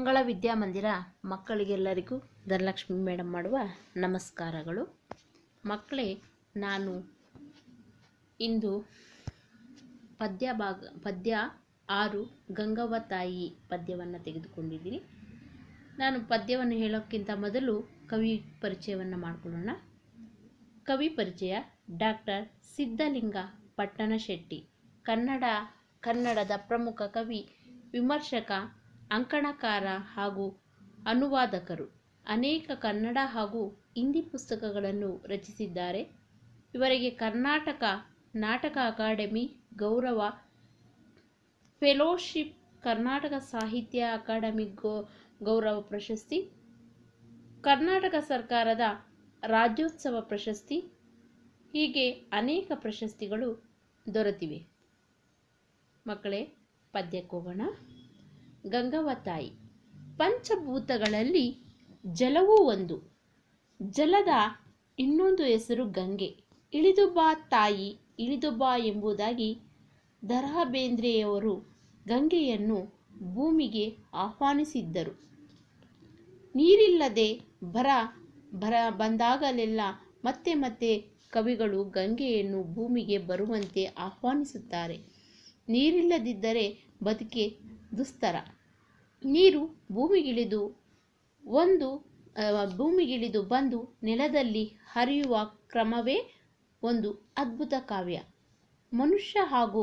ಮಂಗಳ ವಿದ್ಯಾಮಂದಿರ ಮಕ್ಕಳಿಗೆಲ್ಲರಿಗೂ ಧನಲಕ್ಷ್ಮಿ ಮೇಡಮ್ ಮಾಡುವ ನಮಸ್ಕಾರಗಳು ಮಕ್ಕಳೇ ನಾನು ಇಂದು ಪದ್ಯ ಭಾಗ ಪದ್ಯ ಆರು ಗಂಗವ್ವ ತಾಯಿ ಪದ್ಯವನ್ನು ತೆಗೆದುಕೊಂಡಿದ್ದೀನಿ ನಾನು ಪದ್ಯವನ್ನು ಹೇಳೋಕ್ಕಿಂತ ಮೊದಲು ಕವಿ ಪರಿಚಯವನ್ನು ಮಾಡಿಕೊಳ್ಳೋಣ ಕವಿ ಪರಿಚಯ ಡಾಕ್ಟರ್ ಸಿದ್ಧಲಿಂಗ ಪಟ್ಟಣಶೆಟ್ಟಿ ಕನ್ನಡ ಕನ್ನಡದ ಪ್ರಮುಖ ಕವಿ ವಿಮರ್ಶಕ ಅಂಕಣಕಾರ ಹಾಗೂ ಅನುವಾದಕರು ಅನೇಕ ಕನ್ನಡ ಹಾಗೂ ಹಿಂದಿ ಪುಸ್ತಕಗಳನ್ನು ರಚಿಸಿದ್ದಾರೆ ಇವರಿಗೆ ಕರ್ನಾಟಕ ನಾಟಕ ಅಕಾಡೆಮಿ ಗೌರವ ಫೆಲೋಶಿಪ್ ಕರ್ನಾಟಕ ಸಾಹಿತ್ಯ ಅಕಾಡೆಮಿ ಗೋ ಗೌರವ ಪ್ರಶಸ್ತಿ ಕರ್ನಾಟಕ ಸರ್ಕಾರದ ರಾಜ್ಯೋತ್ಸವ ಪ್ರಶಸ್ತಿ ಹೀಗೆ ಅನೇಕ ಪ್ರಶಸ್ತಿಗಳು ದೊರೆತಿವೆ ಮಕ್ಕಳೇ ಪದ್ಯಕ್ಕೋಗೋಣ ಗಂಗವತಾಯಿ ತಾಯಿ ಪಂಚಭೂತಗಳಲ್ಲಿ ಜಲವೂ ಒಂದು ಜಲದ ಇನ್ನೊಂದು ಹೆಸರು ಗಂಗೆ ಇಳಿದು ಬಾ ತಾಯಿ ಇಳಿದು ಬಾ ಎಂಬುದಾಗಿ ದರಾ ಗಂಗೆಯನ್ನು ಭೂಮಿಗೆ ಆಹ್ವಾನಿಸಿದ್ದರು ನೀರಿಲ್ಲದೆ ಬರ ಬರ ಬಂದಾಗಲೆಲ್ಲ ಮತ್ತೆ ಮತ್ತೆ ಕವಿಗಳು ಗಂಗೆಯನ್ನು ಭೂಮಿಗೆ ಬರುವಂತೆ ಆಹ್ವಾನಿಸುತ್ತಾರೆ ನೀರಿಲ್ಲದಿದ್ದರೆ ಬದುಕೆ ದುಸ್ತರ ನೀರು ಭೂಮಿಗಿಳಿದು ಒಂದು ಭೂಮಿಗಿಳಿದು ಬಂದು ನೆಲದಲ್ಲಿ ಹರಿಯುವ ಕ್ರಮವೇ ಒಂದು ಅದ್ಭುತ ಕಾವ್ಯ ಮನುಷ್ಯ ಹಾಗೂ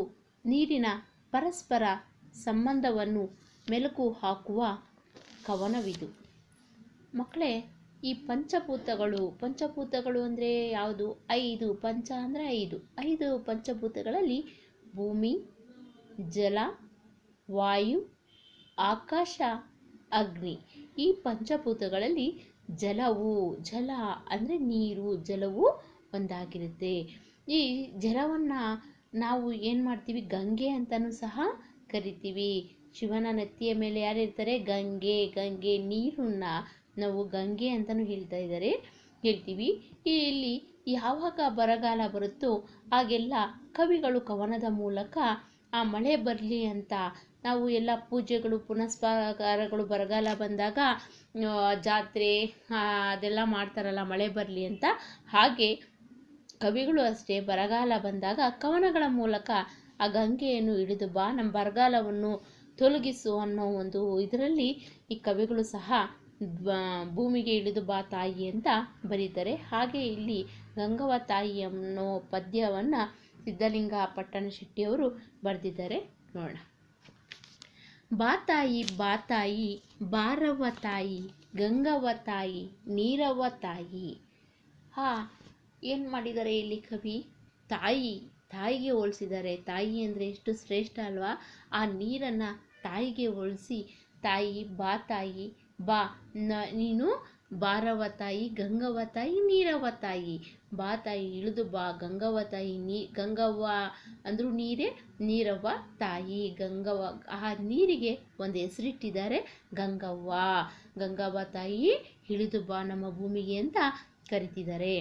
ನೀರಿನ ಪರಸ್ಪರ ಸಂಬಂಧವನ್ನು ಮೆಲುಕು ಹಾಕುವ ಕವನವಿದು ಮಕ್ಕಳೇ ಈ ಪಂಚಭೂತಗಳು ಪಂಚಭೂತಗಳು ಅಂದರೆ ಯಾವುದು ಐದು ಪಂಚ ಅಂದರೆ ಐದು ಐದು ಪಂಚಭೂತಗಳಲ್ಲಿ ಭೂಮಿ ಜಲ ವಾಯು ಆಕಾಶ ಅಗ್ನಿ ಈ ಪಂಚಭೂತಗಳಲ್ಲಿ ಜಲವು ಜಲ ಅಂದರೆ ನೀರು ಜಲವು ಒಂದಾಗಿರುತ್ತೆ ಈ ಜಲವನ್ನು ನಾವು ಏನು ಮಾಡ್ತೀವಿ ಗಂಗೆ ಅಂತಲೂ ಸಹ ಕರಿತೀವಿ ಶಿವನ ನೆತ್ತಿಯ ಮೇಲೆ ಯಾರಿರ್ತಾರೆ ಗಂಗೆ ಗಂಗೆ ನೀರನ್ನ ನಾವು ಗಂಗೆ ಅಂತಲೂ ಹೇಳ್ತಾ ಇದ್ದಾರೆ ಹೇಳ್ತೀವಿ ಇಲ್ಲಿ ಯಾವಾಗ ಬರಗಾಲ ಬರುತ್ತೋ ಹಾಗೆಲ್ಲ ಕವಿಗಳು ಕವನದ ಮೂಲಕ ಆ ಮಳೆ ಬರಲಿ ಅಂತ ನಾವು ಎಲ್ಲ ಪೂಜೆಗಳು ಪುನಸ್ಕಾರಗಳು ಬರಗಾಲ ಬಂದಾಗ ಜಾತ್ರೆ ಅದೆಲ್ಲ ಮಾಡ್ತಾರಲ್ಲ ಮಳೆ ಬರಲಿ ಅಂತ ಹಾಗೆ ಕವಿಗಳು ಅಷ್ಟೇ ಬರಗಾಲ ಬಂದಾಗ ಕವನಗಳ ಮೂಲಕ ಆ ಗಂಗೆಯನ್ನು ಹಿಡಿದು ಬಾ ನಮ್ಮ ಬರಗಾಲವನ್ನು ತೊಲಗಿಸು ಅನ್ನೋ ಒಂದು ಇದರಲ್ಲಿ ಈ ಕವಿಗಳು ಸಹ ಭೂಮಿಗೆ ಇಳಿದು ಬಾ ತಾಯಿ ಅಂತ ಬರೀತಾರೆ ಹಾಗೆ ಇಲ್ಲಿ ಗಂಗವ ತಾಯಿ ಅನ್ನೋ ಪದ್ಯವನ್ನು ಸಿದ್ಧಲಿಂಗ ಪಟ್ಟಣ ಶೆಟ್ಟಿಯವರು ಬರೆದಿದ್ದಾರೆ ನೋಡೋಣ ಬಾತಾಯಿ ಬಾತಾಯಿ ಬಾರವ್ವ ತಾಯಿ ಗಂಗವ್ವ ತಾಯಿ ನೀರವ್ವ ತಾಯಿ ಹಾ ಏನು ಮಾಡಿದ್ದಾರೆ ಇಲ್ಲಿ ಕವಿ ತಾಯಿ ತಾಯಿಗೆ ಹೋಲಿಸಿದ್ದಾರೆ ತಾಯಿ ಅಂದರೆ ಎಷ್ಟು ಶ್ರೇಷ್ಠ ಅಲ್ವಾ ಆ ನೀರನ್ನು ತಾಯಿಗೆ ಹೋಲಿಸಿ ತಾಯಿ ಬಾ ತಾಯಿ ಬಾ ನೀನು ಬಾರವ ತಾಯಿ ಗಂಗವ ತಾಯಿ ನೀರವ ತಾಯಿ ಬಾ ತಾಯಿ ಇಳಿದು ಬಾ ಗಂಗವ ತಾಯಿ ನೀ ಗಂಗವ್ವ ಅಂದರೂ ನೀರೇ ನೀರವ್ವ ತಾಯಿ ಗಂಗವ್ವ ಆ ನೀರಿಗೆ ಒಂದು ಹೆಸರಿಟ್ಟಿದ್ದಾರೆ ಗಂಗವ್ವ ಗಂಗವ್ವ ತಾಯಿ ಇಳಿದು ಬಾ ನಮ್ಮ ಭೂಮಿಗೆ ಅಂತ ಕರಿತಿದ್ದಾರೆ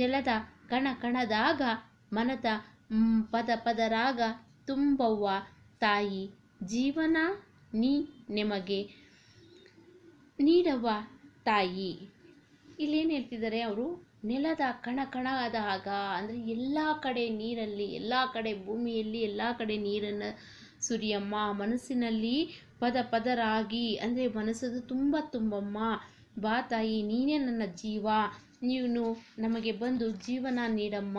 ನೆಲದ ಕಣ ಕಣದಾಗ ಮನದ ಪದ ಪದರಾಗ ತುಂಬವ್ವ ತಾಯಿ ಜೀವನ ನೀ ನಿಮಗೆ ನೀಡವ್ವ ತಾಯಿ ಇಲ್ಲೇನು ಹೇಳ್ತಿದ್ದಾರೆ ಅವರು ನೆಲದ ಕಣ ಕಣ ಆದಾಗ ಅಂದರೆ ಎಲ್ಲ ಕಡೆ ನೀರಲ್ಲಿ ಎಲ್ಲ ಕಡೆ ಭೂಮಿಯಲ್ಲಿ ಎಲ್ಲ ಕಡೆ ನೀರನ್ನು ಸುರಿಯಮ್ಮ ಮನಸ್ಸಿನಲ್ಲಿ ಪದ ಪದರಾಗಿ ಅಂದರೆ ಮನಸ್ಸದು ತುಂಬ ತುಂಬಮ್ಮ ಬಾ ತಾಯಿ ನೀನೇ ನನ್ನ ಜೀವ ನೀನು ನಮಗೆ ಬಂದು ಜೀವನ ನೀಡಮ್ಮ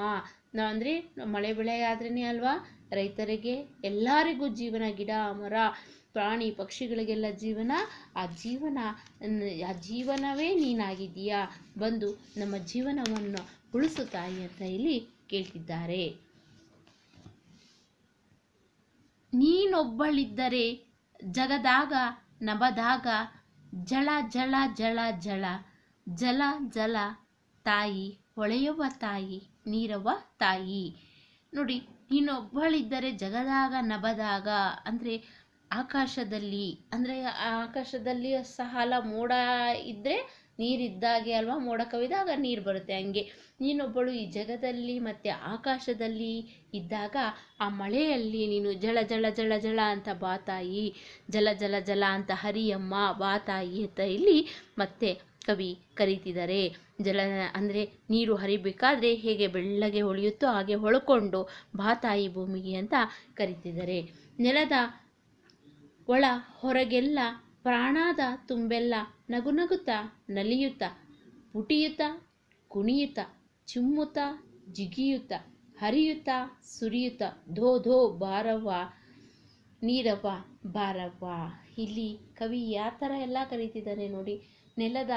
ಅಂದರೆ ಮಳೆ ಬೆಳೆ ಆದ್ರೇ ಅಲ್ವಾ ರೈತರಿಗೆ ಎಲ್ಲರಿಗೂ ಜೀವನ ಗಿಡ ಮರ ಪ್ರಾಣಿ ಪಕ್ಷಿಗಳಿಗೆಲ್ಲ ಜೀವನ ಆ ಜೀವನ ಆ ಜೀವನವೇ ನೀನಾಗಿದೀಯಾ ಬಂದು ನಮ್ಮ ಜೀವನವನ್ನು ಉಳಿಸು ತಾಯಿ ಅಂತ ಇಲ್ಲಿ ಕೇಳ್ತಿದ್ದಾರೆ ನೀನೊಬ್ಬಳಿದ್ದರೆ ಜಗದಾಗ ನಬದಾಗ ಜಳ ಜಳ ಜಳ ಜಳ ಜಲ ಜಲ ತಾಯಿ ಹೊಳೆಯುವ ತಾಯಿ ನೀರವ ತಾಯಿ ನೋಡಿ ನೀನೊಬ್ಬಳಿದ್ದರೆ ಜಗದಾಗ ನಬದಾಗ ಅಂದರೆ ಆಕಾಶದಲ್ಲಿ ಅಂದರೆ ಆಕಾಶದಲ್ಲಿ ಸಹಲ ಮೋಡ ಇದ್ದರೆ ನೀರಿದ್ದಾಗೆ ಅಲ್ವಾ ಮೋಡ ಕವಿದಾಗ ನೀರು ಬರುತ್ತೆ ಹಂಗೆ ನೀನೊಬ್ಬಳು ಈ ಜಗದಲ್ಲಿ ಮತ್ತು ಆಕಾಶದಲ್ಲಿ ಇದ್ದಾಗ ಆ ಮಳೆಯಲ್ಲಿ ನೀನು ಜಳ ಜಳ ಜಳ ಜಳ ಅಂತ ಬಾತಾಯಿ ಜಲ ಜಲ ಜಲ ಅಂತ ಹರಿಯಮ್ಮ ಬಾತಾಯಿ ಅಂತ ಇಲ್ಲಿ ಮತ್ತೆ ಕವಿ ಕರೀತಿದ್ದಾರೆ ಜಲ ಅಂದರೆ ನೀರು ಹರಿಬೇಕಾದ್ರೆ ಹೇಗೆ ಬೆಳ್ಳಗೆ ಹೊಳೆಯುತ್ತೋ ಹಾಗೆ ಹೊಳ್ಕೊಂಡು ಬಾತಾಯಿ ಭೂಮಿಗೆ ಅಂತ ಕರೀತಿದ್ದಾರೆ ನೆಲದ ಒಳ ಹೊರಗೆಲ್ಲ ಪ್ರಾಣಾದ ತುಂಬೆಲ್ಲ ನಗು ನಗುತ್ತ ನಲಿಯುತ್ತ ಪುಟಿಯುತ್ತ ಕುಣಿಯುತ್ತ ಚುಮ್ಮುತ್ತ ಜಿಗಿಯುತ್ತ ಹರಿಯುತ್ತ ಸುರಿಯುತ್ತ ಧೋ ಧೋ ಬಾರವ್ವ ನೀರವ್ವ ಬಾರವ್ವ ಇಲ್ಲಿ ಕವಿ ಯಾವ ಥರ ಎಲ್ಲ ಕರೀತಿದ್ದಾನೆ ನೋಡಿ ನೆಲದ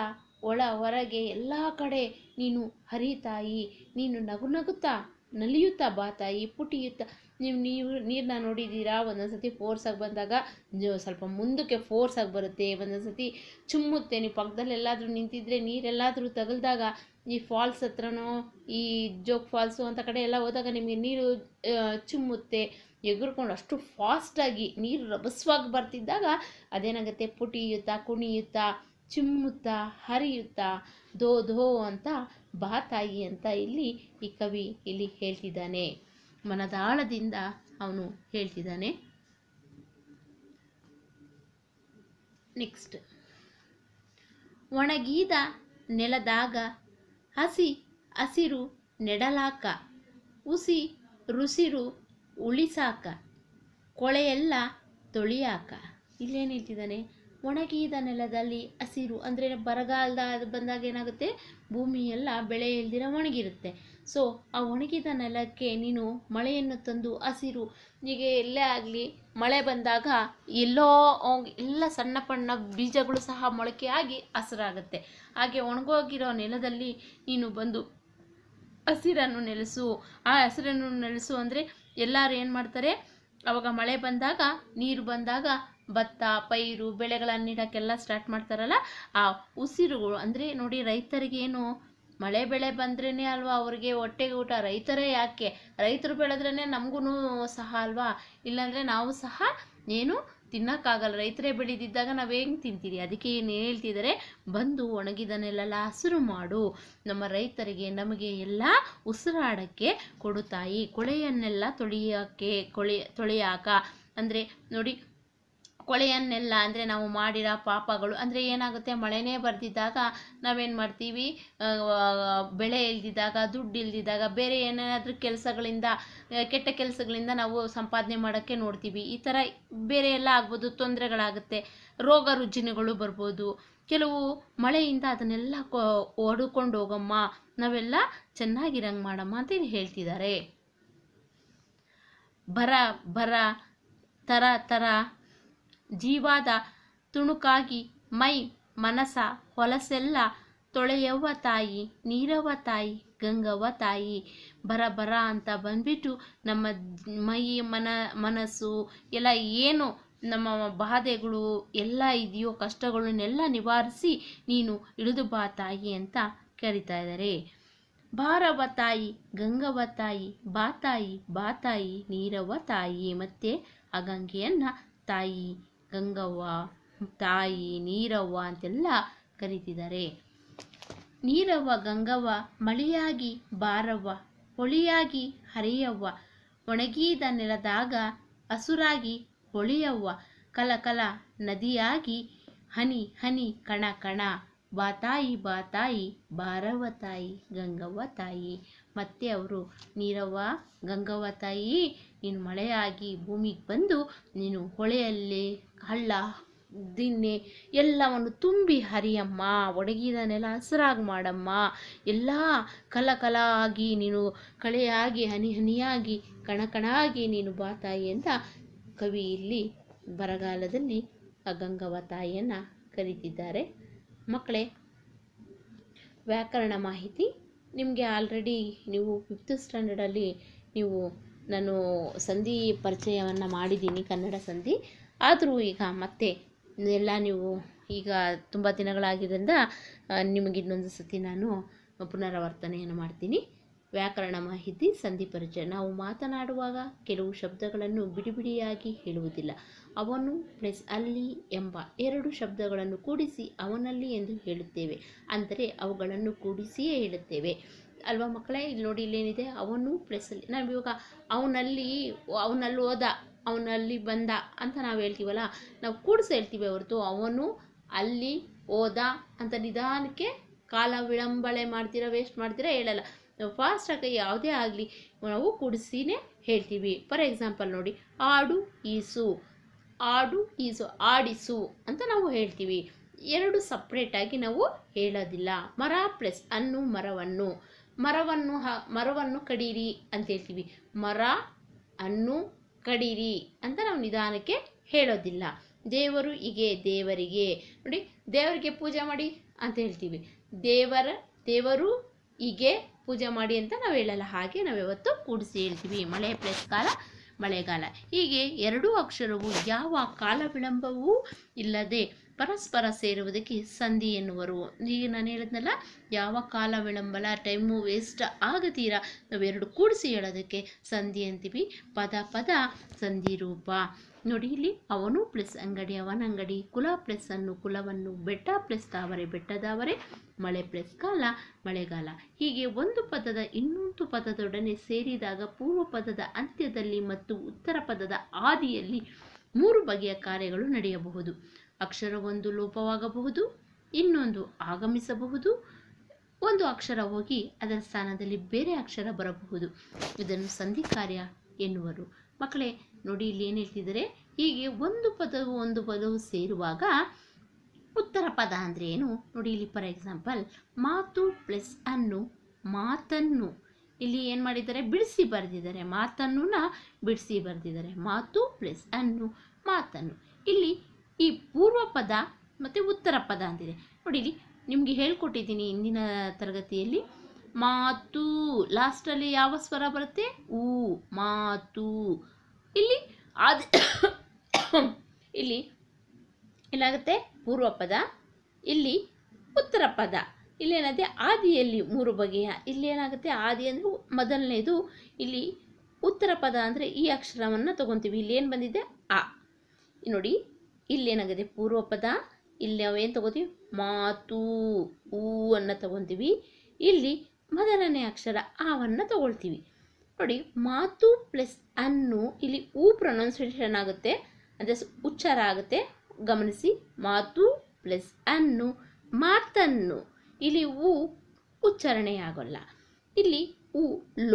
ಒಳ ಹೊರಗೆ ಎಲ್ಲ ಕಡೆ ನೀನು ಹರಿತಾಯಿ ನೀನು ನಗು ನಗುತ್ತಾ ನಲಿಯುತ್ತಾ ಬಾ ತಾಯಿ ಪುಟಿಯುತ್ತಾ ನೀವು ನೀವು ನೀರನ್ನ ನೋಡಿದ್ದೀರಾ ಒಂದೊಂದು ಸತಿ ಫೋರ್ಸಾಗಿ ಬಂದಾಗ ಸ್ವಲ್ಪ ಮುಂದಕ್ಕೆ ಫೋರ್ಸ್ ಆಗಿ ಬರುತ್ತೆ ಒಂದೊಂದು ಸತಿ ಚುಮ್ಮುತ್ತೆ ನೀವು ಪಕ್ಕದಲ್ಲಿ ಎಲ್ಲಾದರೂ ನಿಂತಿದ್ರೆ ನೀರೆಲ್ಲಾದರೂ ತಗಲ್ದಾಗ ಈ ಫಾಲ್ಸ್ ಹತ್ರನೋ ಈ ಜೋಗ್ ಫಾಲ್ಸು ಅಂತ ಕಡೆ ಎಲ್ಲ ಹೋದಾಗ ನಿಮಗೆ ನೀರು ಚುಮ್ಮುತ್ತೆ ಎಗರ್ಕೊಂಡು ಅಷ್ಟು ಫಾಸ್ಟಾಗಿ ನೀರು ರಭಸ್ವಾಗಿ ಬರ್ತಿದ್ದಾಗ ಅದೇನಾಗುತ್ತೆ ಪುಟಿಯುತ್ತಾ ಕುಣಿಯುತ್ತಾ ಚಿಮ್ಮುತ್ತಾ ಹರಿಯುತ್ತಾ ಧೋ ಧೋ ಅಂತ ಬಾತಾಯಿ ಅಂತ ಇಲ್ಲಿ ಈ ಕವಿ ಇಲ್ಲಿ ಹೇಳ್ತಿದ್ದಾನೆ ಮನದಾಳದಿಂದ ಅವನು ಹೇಳ್ತಿದ್ದಾನೆ ನೆಕ್ಸ್ಟ್ ಒಣಗೀದ ನೆಲದಾಗ ಹಸಿ ಹಸಿರು ನೆಡಲಾಕ ಉಸಿ ರುಸಿರು ಉಳಿಸಾಕ ಕೊಳೆಯೆಲ್ಲ ತೊಳಿಯಾಕ ಇಲ್ಲೇನು ಹೇಳ್ತಿದ್ದಾನೆ ಒಣಗಿದ ನೆಲದಲ್ಲಿ ಹಸಿರು ಅಂದರೆ ಬರಗಾಲದ ಬಂದಾಗ ಏನಾಗುತ್ತೆ ಭೂಮಿಯೆಲ್ಲ ಬೆಳೆ ಇಲ್ದಿರ ಒಣಗಿರುತ್ತೆ ಸೊ ಆ ಒಣಗಿದ ನೆಲಕ್ಕೆ ನೀನು ಮಳೆಯನ್ನು ತಂದು ಹಸಿರು ಈಗ ಎಲ್ಲೇ ಆಗಲಿ ಮಳೆ ಬಂದಾಗ ಎಲ್ಲೋ ಎಲ್ಲ ಸಣ್ಣ ಪಣ್ಣ ಬೀಜಗಳು ಸಹ ಮೊಳಕೆಯಾಗಿ ಹಸಿರಾಗುತ್ತೆ ಹಾಗೆ ಒಣಗೋಗಿರೋ ನೆಲದಲ್ಲಿ ನೀನು ಬಂದು ಹಸಿರನ್ನು ನೆಲೆಸು ಆ ಹಸಿರನ್ನು ನೆಲೆಸು ಅಂದರೆ ಎಲ್ಲರೂ ಏನು ಮಾಡ್ತಾರೆ ಅವಾಗ ಮಳೆ ಬಂದಾಗ ನೀರು ಬಂದಾಗ ಭತ್ತ ಪೈರು ಬೆಳೆಗಳನ್ನು ಇಡೋಕ್ಕೆಲ್ಲ ಸ್ಟಾರ್ಟ್ ಮಾಡ್ತಾರಲ್ಲ ಆ ಉಸಿರುಗಳು ಅಂದರೆ ನೋಡಿ ರೈತರಿಗೆ ಏನು ಮಳೆ ಬೆಳೆ ಬಂದ್ರೇ ಅಲ್ವಾ ಅವ್ರಿಗೆ ಹೊಟ್ಟೆಗೆ ಊಟ ರೈತರೇ ಯಾಕೆ ರೈತರು ಬೆಳೆದ್ರೇ ನಮಗೂ ಸಹ ಅಲ್ವಾ ಇಲ್ಲಾಂದರೆ ನಾವು ಸಹ ಏನು ತಿನ್ನೋಕ್ಕಾಗಲ್ಲ ರೈತರೇ ಬೆಳೆದಿದ್ದಾಗ ನಾವು ಹೆಂಗೆ ತಿಂತೀರಿ ಅದಕ್ಕೆ ಏನು ಹೇಳ್ತಿದ್ದಾರೆ ಬಂದು ಒಣಗಿದನೆಲ್ಲ ಹಸಿರು ಮಾಡು ನಮ್ಮ ರೈತರಿಗೆ ನಮಗೆ ಎಲ್ಲ ಉಸಿರಾಡೋಕ್ಕೆ ಕೊಡುತ್ತಾಯಿ ಕೊಳೆಯನ್ನೆಲ್ಲ ತೊಳೆಯೋಕ್ಕೆ ಕೊಳೆ ತೊಳೆಯಾಕ ಅಂದರೆ ನೋಡಿ ಕೊಳೆಯನ್ನೆಲ್ಲ ಅಂದರೆ ನಾವು ಮಾಡಿರೋ ಪಾಪಗಳು ಅಂದರೆ ಏನಾಗುತ್ತೆ ಮಳೆನೇ ಬರ್ದಿದ್ದಾಗ ನಾವೇನು ಮಾಡ್ತೀವಿ ಬೆಳೆ ಇಲ್ದಿದ್ದಾಗ ದುಡ್ಡು ಇಲ್ದಿದ್ದಾಗ ಬೇರೆ ಏನಾದರೂ ಕೆಲಸಗಳಿಂದ ಕೆಟ್ಟ ಕೆಲಸಗಳಿಂದ ನಾವು ಸಂಪಾದನೆ ಮಾಡೋಕ್ಕೆ ನೋಡ್ತೀವಿ ಈ ಥರ ಬೇರೆ ಎಲ್ಲ ಆಗ್ಬೋದು ತೊಂದರೆಗಳಾಗುತ್ತೆ ರೋಗ ರುಜಿನಗಳು ಬರ್ಬೋದು ಕೆಲವು ಮಳೆಯಿಂದ ಅದನ್ನೆಲ್ಲ ಕೊ ಹೊಡ್ಕೊಂಡು ಹೋಗಮ್ಮ ನಾವೆಲ್ಲ ಚೆನ್ನಾಗಿರಂಗೆ ಮಾಡಮ್ಮ ಅಂತ ಹೇಳ್ತಿದ್ದಾರೆ ಬರ ಬರ ಥರ ಥರ ಜೀವಾದ ತುಣುಕಾಗಿ ಮೈ ಮನಸ ಹೊಲಸೆಲ್ಲ ತೊಳೆಯವ್ವ ತಾಯಿ ನೀರವ ತಾಯಿ ಗಂಗವ್ವ ತಾಯಿ ಬರ ಬರ ಅಂತ ಬಂದ್ಬಿಟ್ಟು ನಮ್ಮ ಮೈ ಮನ ಮನಸ್ಸು ಎಲ್ಲ ಏನು ನಮ್ಮ ಬಾಧೆಗಳು ಎಲ್ಲ ಇದೆಯೋ ಕಷ್ಟಗಳನ್ನೆಲ್ಲ ನಿವಾರಿಸಿ ನೀನು ಇಳಿದು ಬಾ ತಾಯಿ ಅಂತ ಕರಿತಾ ಇದ್ದಾರೆ ಭಾರವ ತಾಯಿ ಗಂಗವ ತಾಯಿ ಬಾತಾಯಿ ಬಾತಾಯಿ ಬಾ ತಾಯಿ ನೀರವ ತಾಯಿ ಮತ್ತೆ ಆ ಗಂಗೆಯನ್ನು ತಾಯಿ ಗಂಗವ್ವ ತಾಯಿ ನೀರವ್ವ ಅಂತೆಲ್ಲ ಕರೀತಿದ್ದಾರೆ ನೀರವ್ವ ಗಂಗವ್ವ ಮಳೆಯಾಗಿ ಬಾರವ್ವ ಹೊಳಿಯಾಗಿ ಹರಿಯವ್ವ ಒಣಗಿದ ನೆಲದಾಗ ಹಸುರಾಗಿ ಹೊಳಿಯವ್ವ ಕಲಕಲ ನದಿಯಾಗಿ ಹನಿ ಹನಿ ಕಣ ಕಣ ಬಾತಾಯಿ ಬಾತಾಯಿ ಬಾರವ್ವ ತಾಯಿ ಗಂಗವ್ವ ತಾಯಿ ಮತ್ತೆ ಅವರು ನೀರವ್ವ ಗಂಗವ್ವ ತಾಯಿ ನೀನು ಮಳೆಯಾಗಿ ಭೂಮಿಗೆ ಬಂದು ನೀನು ಹೊಳೆಯಲ್ಲಿ ಹಳ್ಳ ದಿನ್ನೆ ಎಲ್ಲವನ್ನು ತುಂಬಿ ಹರಿಯಮ್ಮ ಒಡಗಿದನೆಲ್ಲ ಹಸಿರಾಗಿ ಮಾಡಮ್ಮ ಎಲ್ಲ ಕಲ ಆಗಿ ನೀನು ಕಳೆಯಾಗಿ ಹನಿ ಹನಿಯಾಗಿ ಕಣ ಕಣಕಣಾಗಿ ನೀನು ಬಾ ತಾಯಿ ಅಂತ ಕವಿ ಇಲ್ಲಿ ಬರಗಾಲದಲ್ಲಿ ಆ ಗಂಗವ್ವ ತಾಯಿಯನ್ನು ಕರೀತಿದ್ದಾರೆ ಮಕ್ಕಳೇ ವ್ಯಾಕರಣ ಮಾಹಿತಿ ನಿಮಗೆ ಆಲ್ರೆಡಿ ನೀವು ಫಿಫ್ತ್ ಸ್ಟ್ಯಾಂಡರ್ಡಲ್ಲಿ ನೀವು ನಾನು ಸಂಧಿ ಪರಿಚಯವನ್ನು ಮಾಡಿದ್ದೀನಿ ಕನ್ನಡ ಸಂಧಿ ಆದರೂ ಈಗ ಮತ್ತೆ ಎಲ್ಲ ನೀವು ಈಗ ತುಂಬ ದಿನಗಳಾಗಿದ್ದರಿಂದ ನಿಮಗೆ ಇನ್ನೊಂದು ಸತಿ ನಾನು ಪುನರಾವರ್ತನೆಯನ್ನು ಮಾಡ್ತೀನಿ ವ್ಯಾಕರಣ ಮಾಹಿತಿ ಸಂಧಿ ಪರಿಚಯ ನಾವು ಮಾತನಾಡುವಾಗ ಕೆಲವು ಶಬ್ದಗಳನ್ನು ಬಿಡಿಬಿಡಿಯಾಗಿ ಹೇಳುವುದಿಲ್ಲ ಅವನು ಪ್ಲಸ್ ಅಲ್ಲಿ ಎಂಬ ಎರಡು ಶಬ್ದಗಳನ್ನು ಕೂಡಿಸಿ ಅವನಲ್ಲಿ ಎಂದು ಹೇಳುತ್ತೇವೆ ಅಂದರೆ ಅವುಗಳನ್ನು ಕೂಡಿಸಿಯೇ ಹೇಳುತ್ತೇವೆ ಅಲ್ವಾ ಮಕ್ಕಳೇ ಇಲ್ಲಿ ನೋಡಿ ಇಲ್ಲೇನಿದೆ ಅವನು ಪ್ಲಸ್ ಅಲ್ಲಿ ನಾವು ಇವಾಗ ಅವನಲ್ಲಿ ಅವನಲ್ಲಿ ಹೋದ ಅವನಲ್ಲಿ ಬಂದ ಅಂತ ನಾವು ಹೇಳ್ತೀವಲ್ಲ ನಾವು ಕೂಡಿಸಿ ಹೇಳ್ತೀವಿ ಹೊರತು ಅವನು ಅಲ್ಲಿ ಹೋದ ಅಂತ ನಿಧಾನಕ್ಕೆ ಕಾಲ ವಿಳಂಬಳೆ ಮಾಡ್ತೀರಾ ವೇಸ್ಟ್ ಮಾಡ್ತೀರಾ ಹೇಳಲ್ಲ ಫಾಸ್ಟಾಗಿ ಯಾವುದೇ ಆಗಲಿ ನಾವು ಕುಡಿಸಿನೇ ಹೇಳ್ತೀವಿ ಫಾರ್ ಎಕ್ಸಾಂಪಲ್ ನೋಡಿ ಆಡು ಈಸು ಆಡು ಈಸು ಆಡಿಸು ಅಂತ ನಾವು ಹೇಳ್ತೀವಿ ಎರಡು ಸಪ್ರೇಟಾಗಿ ನಾವು ಹೇಳೋದಿಲ್ಲ ಮರ ಪ್ಲಸ್ ಅನ್ನು ಮರವನ್ನು ಮರವನ್ನು ಹ ಮರವನ್ನು ಕಡೀರಿ ಅಂತ ಹೇಳ್ತೀವಿ ಮರ ಅನ್ನು ಕಡೀರಿ ಅಂತ ನಾವು ನಿಧಾನಕ್ಕೆ ಹೇಳೋದಿಲ್ಲ ದೇವರು ಹೀಗೆ ದೇವರಿಗೆ ನೋಡಿ ದೇವರಿಗೆ ಪೂಜೆ ಮಾಡಿ ಅಂತ ಹೇಳ್ತೀವಿ ದೇವರ ದೇವರು ಹೀಗೆ ಪೂಜೆ ಮಾಡಿ ಅಂತ ನಾವು ಹೇಳಲ್ಲ ಹಾಗೆ ನಾವು ಕೂಡಿಸಿ ಹೇಳ್ತೀವಿ ಮಳೆ ಪ್ಲಸ್ ಕಾಲ ಮಳೆಗಾಲ ಹೀಗೆ ಎರಡೂ ಅಕ್ಷರವು ಯಾವ ಕಾಲ ವಿಳಂಬವೂ ಇಲ್ಲದೆ ಪರಸ್ಪರ ಸೇರುವುದಕ್ಕೆ ಸಂಧಿ ಎನ್ನುವರು ಈಗ ನಾನು ಹೇಳಿದ್ನಲ್ಲ ಯಾವ ಕಾಲ ವಿಳಂಬಲ ಟೈಮು ವೇಸ್ಟ್ ಆಗತೀರಾ ನಾವೆರಡು ಕೂಡಿಸಿ ಹೇಳೋದಕ್ಕೆ ಸಂಧಿ ಅಂತೀವಿ ಪದ ಪದ ಸಂಧಿ ರೂಪ ನೋಡಿ ಇಲ್ಲಿ ಅವನು ಪ್ಲಸ್ ಅಂಗಡಿ ಅಂಗಡಿ ಕುಲ ಪ್ಲಸ್ ಅನ್ನು ಕುಲವನ್ನು ಬೆಟ್ಟ ಪ್ಲಸ್ ತಾವರೆ ಬೆಟ್ಟದಾವರೆ ಮಳೆ ಪ್ಲಸ್ ಕಾಲ ಮಳೆಗಾಲ ಹೀಗೆ ಒಂದು ಪದದ ಇನ್ನೊಂದು ಪದದೊಡನೆ ಸೇರಿದಾಗ ಪೂರ್ವ ಪದದ ಅಂತ್ಯದಲ್ಲಿ ಮತ್ತು ಉತ್ತರ ಪದದ ಆದಿಯಲ್ಲಿ ಮೂರು ಬಗೆಯ ಕಾರ್ಯಗಳು ನಡೆಯಬಹುದು ಅಕ್ಷರ ಒಂದು ಲೋಪವಾಗಬಹುದು ಇನ್ನೊಂದು ಆಗಮಿಸಬಹುದು ಒಂದು ಅಕ್ಷರ ಹೋಗಿ ಅದರ ಸ್ಥಾನದಲ್ಲಿ ಬೇರೆ ಅಕ್ಷರ ಬರಬಹುದು ಇದನ್ನು ಸಂಧಿ ಕಾರ್ಯ ಎನ್ನುವರು ಮಕ್ಕಳೇ ನೋಡಿ ಇಲ್ಲಿ ಏನು ಹೇಳ್ತಿದ್ದಾರೆ ಹೀಗೆ ಒಂದು ಪದವು ಒಂದು ಪದವು ಸೇರುವಾಗ ಉತ್ತರ ಪದ ಅಂದರೆ ಏನು ನೋಡಿ ಇಲ್ಲಿ ಫಾರ್ ಎಕ್ಸಾಂಪಲ್ ಮಾತು ಪ್ಲಸ್ ಅನ್ನು ಮಾತನ್ನು ಇಲ್ಲಿ ಏನು ಮಾಡಿದ್ದಾರೆ ಬಿಡಿಸಿ ಬರೆದಿದ್ದಾರೆ ಮಾತನ್ನು ಬಿಡಿಸಿ ಬರೆದಿದ್ದಾರೆ ಮಾತು ಪ್ಲಸ್ ಅನ್ನು ಮಾತನ್ನು ಇಲ್ಲಿ ಈ ಪೂರ್ವ ಪದ ಮತ್ತು ಉತ್ತರ ಪದ ಅಂತಿದೆ ನೋಡಿ ಇಲ್ಲಿ ನಿಮಗೆ ಹೇಳ್ಕೊಟ್ಟಿದ್ದೀನಿ ಇಂದಿನ ತರಗತಿಯಲ್ಲಿ ಮಾತು ಲಾಸ್ಟಲ್ಲಿ ಯಾವ ಸ್ವರ ಬರುತ್ತೆ ಊ ಮಾತು ಇಲ್ಲಿ ಆದ ಇಲ್ಲಿ ಏನಾಗುತ್ತೆ ಪೂರ್ವ ಪದ ಇಲ್ಲಿ ಉತ್ತರ ಪದ ಇಲ್ಲೇನಾಗುತ್ತೆ ಆದಿಯಲ್ಲಿ ಮೂರು ಬಗೆಯ ಏನಾಗುತ್ತೆ ಆದಿ ಅಂದರೆ ಮೊದಲನೇದು ಇಲ್ಲಿ ಉತ್ತರ ಪದ ಅಂದರೆ ಈ ಅಕ್ಷರವನ್ನು ತಗೊತೀವಿ ಇಲ್ಲಿ ಏನು ಬಂದಿದೆ ಆ ನೋಡಿ ಇಲ್ಲೇನಾಗಿದೆ ಪೂರ್ವ ಪದ ಇಲ್ಲಿ ನಾವೇನು ತಗೋತೀವಿ ಮಾತು ಊ ಅನ್ನು ತಗೊತೀವಿ ಇಲ್ಲಿ ಮೊದಲನೇ ಅಕ್ಷರ ಆವನ್ನು ತಗೊಳ್ತೀವಿ ನೋಡಿ ಮಾತು ಪ್ಲಸ್ ಅನ್ನು ಇಲ್ಲಿ ಊ ಪ್ರೊನೌನ್ಸಿಯೇಷನ್ ಆಗುತ್ತೆ ಅಂದರೆ ಉಚ್ಚಾರ ಆಗುತ್ತೆ ಗಮನಿಸಿ ಮಾತು ಪ್ಲಸ್ ಅನ್ನು ಮಾತನ್ನು ಇಲ್ಲಿ ಊ ಉಚ್ಚಾರಣೆಯಾಗಲ್ಲ ಇಲ್ಲಿ ಊ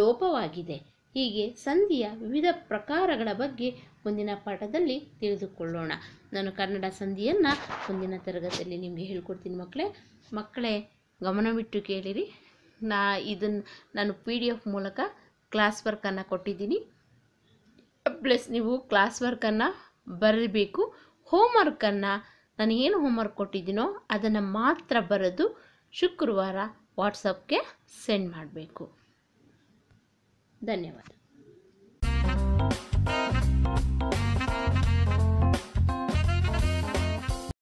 ಲೋಪವಾಗಿದೆ ಹೀಗೆ ಸಂಧಿಯ ವಿವಿಧ ಪ್ರಕಾರಗಳ ಬಗ್ಗೆ ಮುಂದಿನ ಪಾಠದಲ್ಲಿ ತಿಳಿದುಕೊಳ್ಳೋಣ ನಾನು ಕನ್ನಡ ಸಂಧಿಯನ್ನು ಮುಂದಿನ ತರಗತಿಯಲ್ಲಿ ನಿಮಗೆ ಹೇಳ್ಕೊಡ್ತೀನಿ ಮಕ್ಕಳೇ ಮಕ್ಕಳೇ ಗಮನವಿಟ್ಟು ಕೇಳಿರಿ ನಾ ಇದನ್ನು ನಾನು ಪಿ ಡಿ ಎಫ್ ಮೂಲಕ ಕ್ಲಾಸ್ ವರ್ಕನ್ನು ಕೊಟ್ಟಿದ್ದೀನಿ ಪ್ಲಸ್ ನೀವು ಕ್ಲಾಸ್ ವರ್ಕನ್ನು ಬರೀಬೇಕು ಹೋಮ್ವರ್ಕನ್ನು ನಾನು ಏನು ಹೋಮ್ವರ್ಕ್ ಕೊಟ್ಟಿದ್ದೀನೋ ಅದನ್ನು ಮಾತ್ರ ಬರೆದು ಶುಕ್ರವಾರ ವಾಟ್ಸಪ್ಗೆ ಸೆಂಡ್ ಮಾಡಬೇಕು ಧನ್ಯವಾದ